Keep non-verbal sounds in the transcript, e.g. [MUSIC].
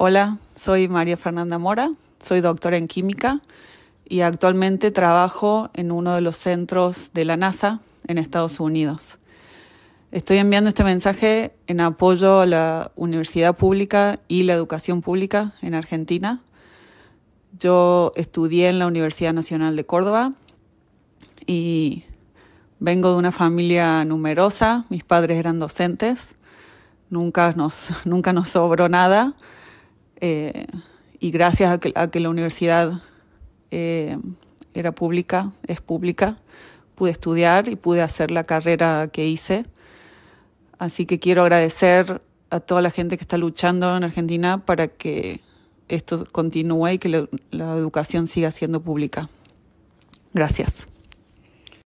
Hola, soy María Fernanda Mora, soy doctora en química y actualmente trabajo en uno de los centros de la NASA en Estados Unidos. Estoy enviando este mensaje en apoyo a la universidad pública y la educación pública en Argentina. Yo estudié en la Universidad Nacional de Córdoba y vengo de una familia numerosa, mis padres eran docentes, nunca nos, [LAUGHS] nunca nos sobró nada eh, y gracias a que, la universidad eh, era pública, es pública, pude estudiar y pude hacer la carrera que hice. Así que quiero agradecer a toda la gente que está luchando en Argentina para que esto continúe y que la educación siga siendo pública. Gracias.